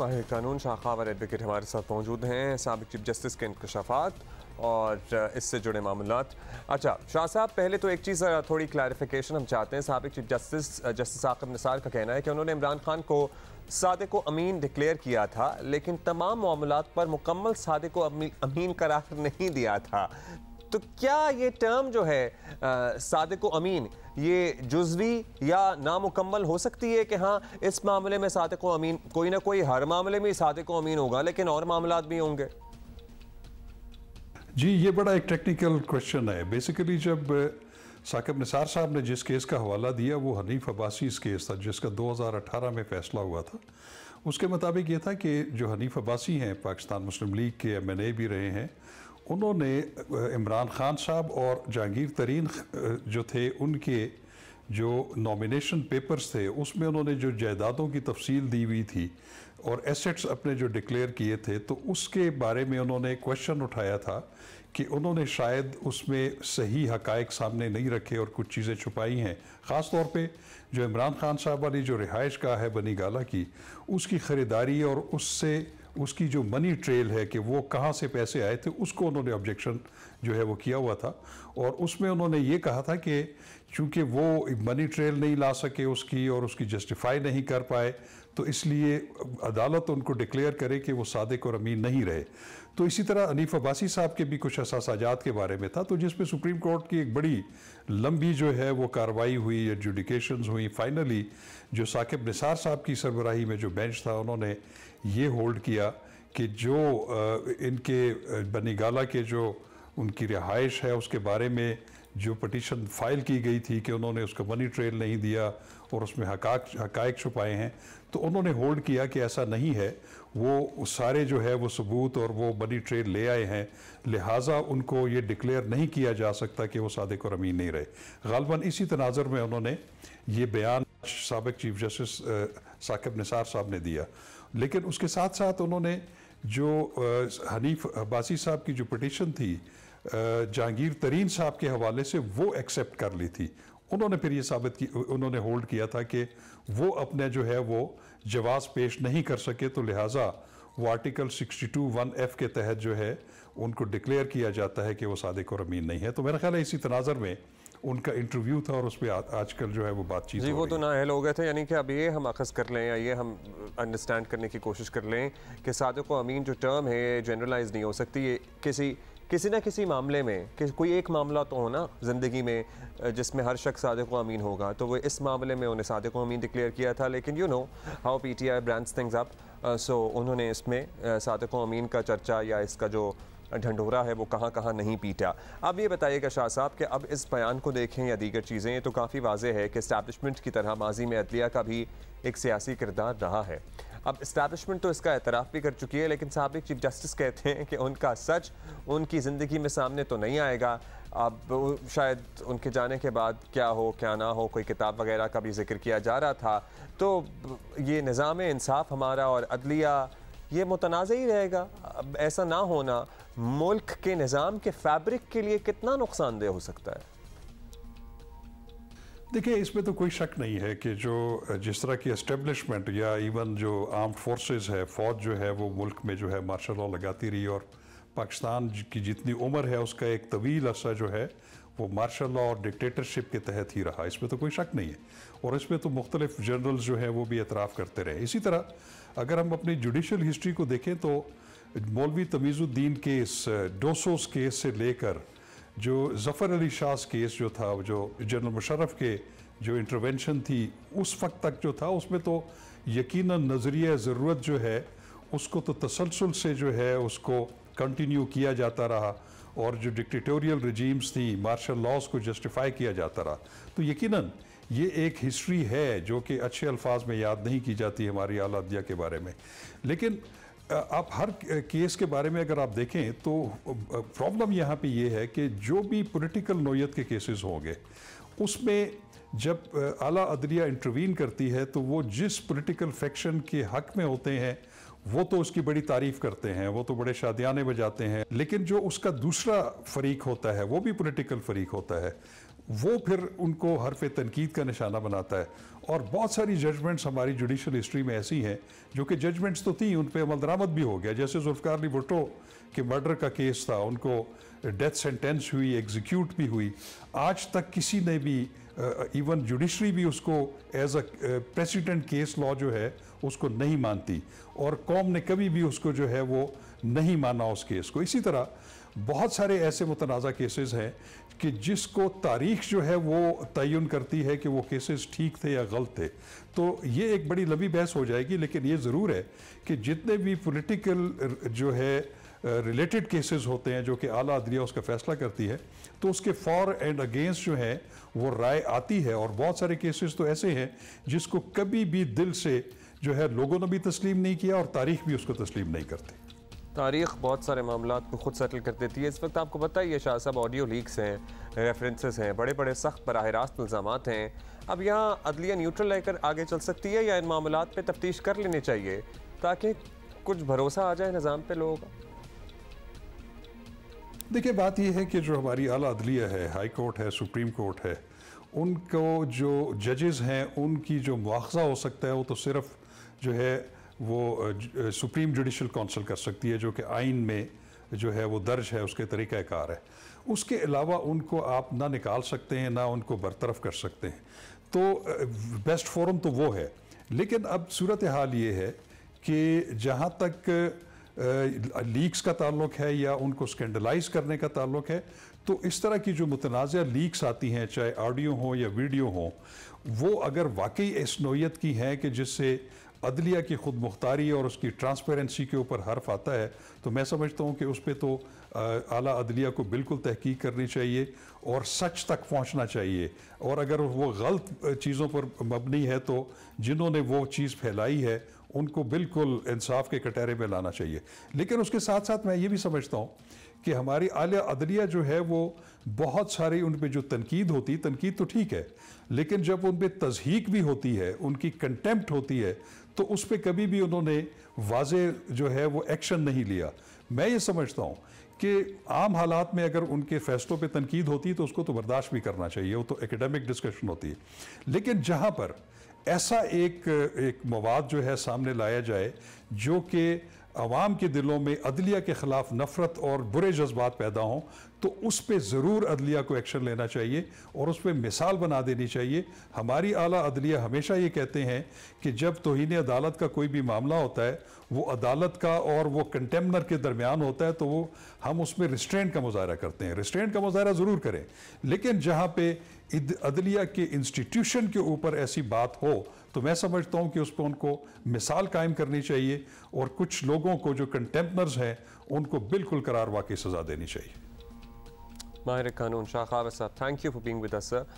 माहिर कानून शाखा और एडवोकेट हमारे साथ मौजूद हैं सबक चीफ जस्टिस के इंकशाफात और इससे जुड़े मामला अच्छा शाह साहब पहले तो एक चीज़ थोड़ी क्लैरिफिकेशन हम चाहते हैं सबक chief justice justice Saqib Nisar का कहना है कि उन्होंने इमरान खान को सादे को अमीन डिक्लेयर किया था लेकिन तमाम मामलों पर मुकम्मल सादे को अमीन करार नहीं दिया था तो क्या ये टर्म जो है सादक अमीन ये जुजवी या नामुकम्मल हो सकती है कि हाँ इस मामले में सादक अमीन कोई ना कोई हर मामले में सादक अमीन होगा लेकिन और मामला भी होंगे जी ये बड़ा एक टेक्निकल क्वेश्चन है बेसिकली जब साकिब निसार साहब ने जिस केस का हवाला दिया वो हनीफ अब्बासी केस था जिसका 2018 में फैसला हुआ था उसके मुताबिक ये था कि जो हनीफ अब्बासी हैं पाकिस्तान मुस्लिम लीग के एम भी रहे हैं उन्होंने इमरान खान साहब और जहांगीर तरीन जो थे उनके जो नॉमिनेशन पेपर्स थे उसमें उन्होंने जो जायदादों की तफसील दी हुई थी और एसेट्स अपने जो डिक्लेयर किए थे तो उसके बारे में उन्होंने क्वेश्चन उठाया था कि उन्होंने शायद उसमें सही हकायक सामने नहीं रखे और कुछ चीज़ें छुपाई हैं ख़ास तौर पे जो इमरान खान साहब वाली जो रिहाइश का है बनी गाला की उसकी ख़रीदारी और उससे उसकी जो मनी ट्रेल है कि वो कहाँ से पैसे आए थे उसको उन्होंने ऑब्जेक्शन जो है वो किया हुआ था और उसमें उन्होंने ये कहा था कि चूँकि वो मनी ट्रेल नहीं ला सके उसकी और उसकी जस्टिफाई नहीं कर पाए तो इसलिए अदालत उनको डिक्लेयर करे कि वो सादिक और अमीन नहीं रहे तो इसी तरह अनीफ अब्बासी साहब के भी कुछ असासाजात के बारे में था तो जिसमें सुप्रीम कोर्ट की एक बड़ी लंबी जो है वो कार्रवाई हुई एडजुडिकेशन हुई फाइनली जो साकिब निसार साहब की सरबराही में जो बेंच था उन्होंने ये होल्ड किया कि जो इनके बनीगाला के जो उनकी रिहाइश है उसके बारे में जो पटिशन फाइल की गई थी कि उन्होंने उसका मनी ट्रेल नहीं दिया और उसमें हकाक छुपाए हैं तो उन्होंने होल्ड किया कि ऐसा नहीं है वो सारे जो है वो सबूत और वो मनी ट्रेल ले आए हैं लिहाजा उनको ये डिक्लेयर नहीं किया जा सकता कि वो सादक और अमीन नहीं रहे गालबन इसी तनाजर में उन्होंने ये बयान सबक चीफ जस्टिस साकिब निसार साहब ने दिया लेकिन उसके साथ साथ उन्होंने जो हनीफ अब्बासी साहब की जो पटिशन थी जहांगीर तरीन साहब के हवाले से वो एक्सेप्ट कर ली थी उन्होंने फिर ये साबित की उन्होंने होल्ड किया था कि वो अपने जो है वो जवाब पेश नहीं कर सके तो लिहाजा वो आर्टिकल 62 वन एफ के तहत जो है उनको डिक्लेयर किया जाता है कि वो सादिक और अमीन नहीं है तो मेरा ख्याल है इसी तनाजर में उनका इंटरव्यू था और उसमें आजकल जो है वो बातचीत जी वो तो नाअहल हो गए थे यानी कि अब ये हम अखज़ कर लें या ये हम अंडरस्टैंड करने की कोशिश कर लें कि सादक अमीन जो टर्म है ये जनरलाइज नहीं हो सकती ये किसी किसी ना किसी मामले में कि कोई एक मामला तो हो ना ज़िंदगी में जिसमें हर शख्स सादक अमीन होगा तो वो इस मामले में उन्हें सादक अमीन डिक्लेयर किया था लेकिन you know how P T I brands things up so उन्होंने इसमें uh, सादक अमीन का चर्चा या इसका जो ढंडोरा है वो कहाँ कहाँ नहीं पीटा अब ये बताइएगा शाह साहब कि अब इस बयान को देखें या दीगर चीज़ें तो काफ़ी वाज है कि इस्टबलिशमेंट की तरह माजी में अदलिया का भी एक सियासी किरदार रहा है अब इस्टबलिशमेंट तो इसका एतराफ़ भी कर चुकी है लेकिन सबक चीफ जस्टिस कहते हैं कि उनका सच उनकी ज़िंदगी में सामने तो नहीं आएगा अब शायद उनके जाने के बाद क्या हो क्या ना हो कोई किताब वगैरह का भी जिक्र किया जा रहा था तो ये निज़ाम इंसाफ हमारा और अदलिया ये मुतनाज़ ही रहेगा अब ऐसा ना होना मुल्क के निज़ाम के फैब्रिक के लिए कितना नुकसानदेह हो सकता है देखिए इसमें तो कोई शक नहीं है कि जो जिस तरह की एस्टेब्लिशमेंट या इवन जो आर्म फोर्सेस है फ़ौज जो है वो मुल्क में जो है मार्शल लॉ लगाती रही और पाकिस्तान की जितनी उम्र है उसका एक तवील अरसा जो है वो मार्शल लॉ और डिक्टेटरशिप के तहत ही रहा इसमें तो कोई शक नहीं है और इसमें तो मुख्तलिफ जनरल्स जो हैं वो भी एतराफ़ करते रहे इसी तरह अगर हम अपनी जुडिशल हिस्ट्री को देखें तो मौलवी तमीज़ुद्दीन केस डोसोस केस से लेकर जो जफ़र अली शाह केस जो था जो जनरल मुशरफ के जो इंटरवेंशन थी उस वक्त तक जो था उसमें तो यकीन नज़रिया ज़रूरत जो है उसको तो तसलसल से जो है उसको कंटिन्यू किया जाता रहा और जो डिक्टेटोरियल रजीम्स थी मार्शल लॉज को जस्टिफाई किया जाता रहा तो यकीनन ये एक हिस्ट्री है जो कि अच्छे अल्फाज में याद नहीं की जाती हमारी आलादिया के बारे में लेकिन आप हर केस के बारे में अगर आप देखें तो प्रॉब्लम यहाँ पे ये है कि जो भी पॉलिटिकल नोयत के केसेस होंगे उसमें जब आला अदलिया इंटरवीन करती है तो वो जिस पॉलिटिकल फैक्शन के हक में होते हैं वो तो उसकी बड़ी तारीफ करते हैं वो तो बड़े शादियाने बजाते हैं लेकिन जो उसका दूसरा फरीक होता है वो भी पोलिटिकल फरीक होता है वो फिर उनको हरफ तनकीद का निशाना बनाता है और बहुत सारी जजमेंट्स हमारी जुडिशल हिस्ट्री में ऐसी हैं जो कि जजमेंट्स तो थी उन पर अमल दरामद भी हो गया जैसे जुल्फ़ार अली भुट्टो के मर्डर का केस था उनको डेथ सेंटेंस हुई एग्जीक्यूट भी हुई आज तक किसी ने भी इवन जुडिशरी भी उसको as a precedent case law जो है उसको नहीं मानती और कौम ने कभी भी उसको जो है वो नहीं माना उस केस को इसी तरह बहुत सारे ऐसे मुतनाज़ केसेस हैं कि जिसको तारीख जो है वो तयन करती है कि वो केसेस ठीक थे या गलत थे तो ये एक बड़ी लंबी बहस हो जाएगी लेकिन ये ज़रूर है कि जितने भी पॉलिटिकल जो है रिलेटेड केसेस होते हैं जो कि आला अदलिया उसका फैसला करती है तो उसके फॉर एंड अगेंस्ट जो है वो राय आती है और बहुत सारे केसेस तो ऐसे हैं जिसको कभी भी दिल से जो है लोगों ने भी तस्लीम नहीं किया और तारीख भी उसको तस्लीम नहीं करती तारीख बहुत सारे मामला को खुद सेटल कर देती है इस वक्त आपको पता ही है शाह साहब ऑडियो लीक्स हैं रेफरेंसेस हैं बड़े बड़े सख्त बरह रास्त इल्ज़ाम हैं अब यहाँ अदलिया न्यूट्रल लेकर आगे चल सकती है या इन मामला पर तफ्तीश कर लेनी चाहिए ताकि कुछ भरोसा आ जाए निज़ाम पर लोगों का देखिए बात यह है कि जो हमारी अला अदलिया है हाई कोर्ट है सुप्रीम कोर्ट है उनको जो जजेज़ हैं उनकी जो मुआवजा हो सकता है वो तो सिर्फ़ जो है वो सुप्रीम जुडिशल काउंसिल कर सकती है जो कि आइन में जो है वो दर्ज है उसके तरीक़ाकार है उसके अलावा उनको आप ना निकाल सकते हैं ना उनको बरतरफ कर सकते हैं तो बेस्ट फोरम तो वो है लेकिन अब सूरत हाल ये है कि जहाँ तक लीक्स का ताल्लुक है या उनको स्कैंडलाइज करने का ताल्लुक है तो इस तरह की जो मुतनाज़ लीक्स आती हैं चाहे ऑडियो हो या वीडियो हो वो अगर वाकई इस नोयत की हैं कि जिससे अदलिया की खुद मुख्तारी और उसकी ट्रांसपेरेंसी के ऊपर हर्फ आता है तो मैं समझता हूँ कि उस पर तो आला अदलिया को बिल्कुल तहकीक करनी चाहिए और सच तक पहुँचना चाहिए और अगर वो गलत चीज़ों पर मबनी है तो जिन्होंने वो चीज़ फैलाई है उनको बिल्कुल इंसाफ के कटहरे में लाना चाहिए लेकिन उसके साथ साथ मैं ये भी समझता हूँ कि हमारी आलिया अदलिया जो है वो बहुत सारी उन पर जो तनकीद होती तनकीद तो ठीक है लेकिन जब उन पर तजहीक भी होती है उनकी कंटेम्प्ट होती है तो उस पर कभी भी उन्होंने वाज जो है वो एक्शन नहीं लिया मैं ये समझता हूँ कि आम हालात में अगर उनके फैसलों पे तनकीद होती तो उसको तो बर्दाश्त भी करना चाहिए वो तो एकेडमिक डिस्कशन होती है लेकिन जहाँ पर ऐसा एक एक मवाद जो है सामने लाया जाए जो कि आवाम के दिलों में अदलिया के ख़िलाफ़ नफ़रत और बुरे जज्बात पैदा हों तो उस पर ज़रूर अदलिया को एक्शन लेना चाहिए और उस पर मिसाल बना देनी चाहिए हमारी आला अदलिया हमेशा ये कहते हैं कि जब तोहन अदालत का कोई भी मामला होता है वो अदालत का और वो कंटेमनर के दरमियान होता है तो वो हम उसमें रिस्ट्रेंट का मुजाहरा करते हैं रिस्ट्रेंट का मुजाहरा ज़रूर करें लेकिन जहाँ पर अदलिया के इंस्टीट्यूशन के ऊपर ऐसी बात हो तो मैं समझता हूँ कि उस पर उनको मिसाल कायम करनी चाहिए और कुछ लोगों को जो कंटेम्पनर्स हैं उनको बिल्कुल करार वाकई सज़ा देनी चाहिए माहिर कानून शाह खावर साहब thank you for being with us sir